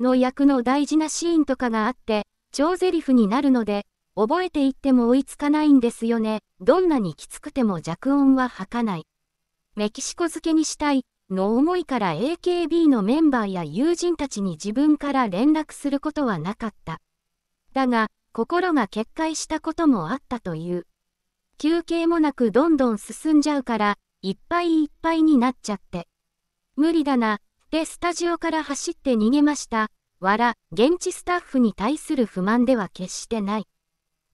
の役の大事なシーンとかがあって、超ゼリフになるので、覚えていっても追いつかないんですよね。どんなにきつくても弱音は吐かない。メキシコ漬けにしたいの思いから AKB のメンバーや友人たちに自分から連絡することはなかった。だが、心が決壊したこともあったという。休憩もなくどんどん進んじゃうから、いっぱいいっぱいになっちゃって。無理だな、ってスタジオから走って逃げました。わら、現地スタッフに対する不満では決してない。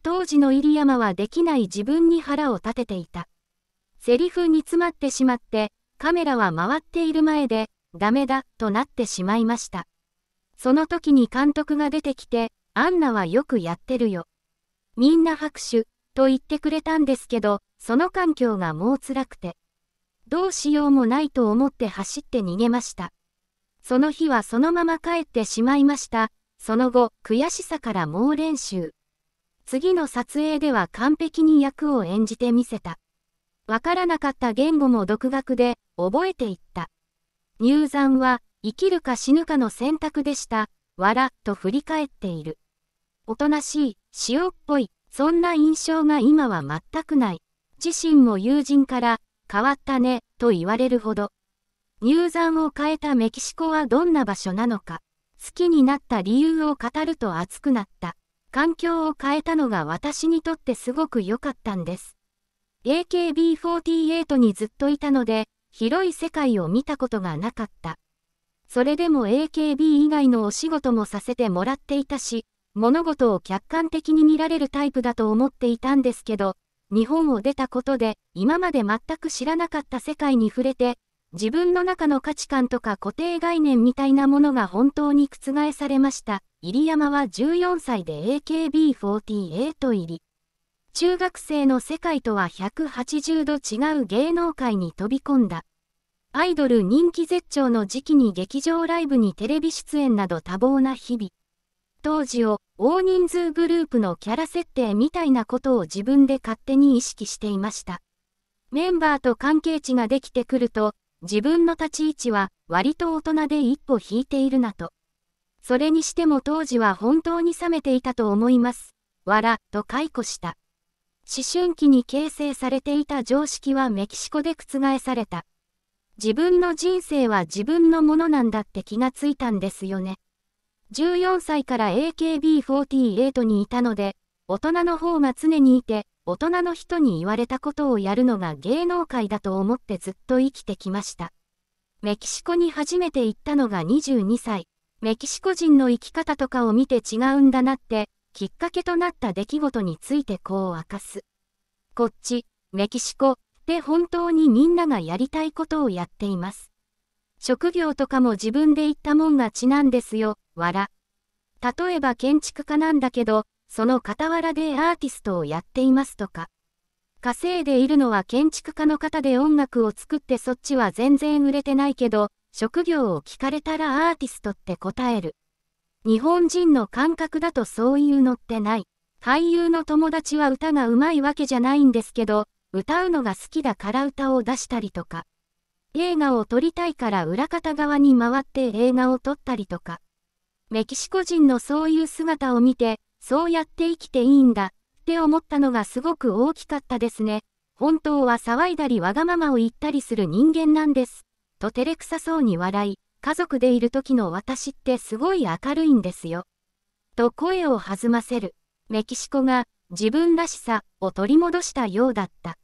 当時の入山はできない自分に腹を立てていた。セリフ煮詰まってしまって、カメラは回っている前で、ダメだ、となってしまいました。その時に監督が出てきて、アンナはよくやってるよ。みんな拍手、と言ってくれたんですけど、その環境がもう辛くて。どうしようもないと思って走って逃げました。その日はそのまま帰ってしまいました。その後、悔しさから猛練習。次の撮影では完璧に役を演じてみせた。わからなかった言語も独学で覚えていった。入山は生きるか死ぬかの選択でした。わら、と振り返っている。おとなしい、塩っぽい、そんな印象が今は全くない。自身も友人から、変わったね、と言われるほど。入山を変えたメキシコはどんな場所なのか、好きになった理由を語ると熱くなった。環境を変えたのが私にとってすごく良かったんです。AKB48 にずっといたので、広い世界を見たことがなかった。それでも AKB 以外のお仕事もさせてもらっていたし、物事を客観的に見られるタイプだと思っていたんですけど、日本を出たことで、今まで全く知らなかった世界に触れて、自分の中の価値観とか固定概念みたいなものが本当に覆されました。入山は14歳で AKB48 入り。中学生の世界とは180度違う芸能界に飛び込んだ。アイドル人気絶頂の時期に劇場ライブにテレビ出演など多忙な日々。当時を大人数グループのキャラ設定みたいなことを自分で勝手に意識していました。メンバーと関係値ができてくると、自分の立ち位置は割と大人で一歩引いているなと。それにしても当時は本当に冷めていたと思います。わら、と解雇した。思春期に形成されていた常識はメキシコで覆された。自分の人生は自分のものなんだって気がついたんですよね。14歳から AKB48 にいたので、大人の方が常にいて、大人の人に言われたことをやるのが芸能界だと思ってずっと生きてきました。メキシコに初めて行ったのが22歳。メキシコ人の生き方とかを見て違うんだなって、きっかけとなった出来事についてこう明かす。こっち、メキシコって本当にみんながやりたいことをやっています。職業とかも自分で言ったもんがちなんですよ、わら。例えば建築家なんだけど、その傍らでアーティストをやっていますとか。稼いでいるのは建築家の方で音楽を作ってそっちは全然売れてないけど、職業を聞かれたらアーティストって答える。日本人の感覚だとそういうのってない。俳優の友達は歌がうまいわけじゃないんですけど、歌うのが好きだから歌を出したりとか。映画を撮りたいから裏方側に回って映画を撮ったりとか。メキシコ人のそういう姿を見て、そうやって生きていいんだって思ったのがすごく大きかったですね。本当は騒いだりわがままを言ったりする人間なんです。と照れくさそうに笑い、家族でいる時の私ってすごい明るいんですよ。と声を弾ませる。メキシコが自分らしさを取り戻したようだった。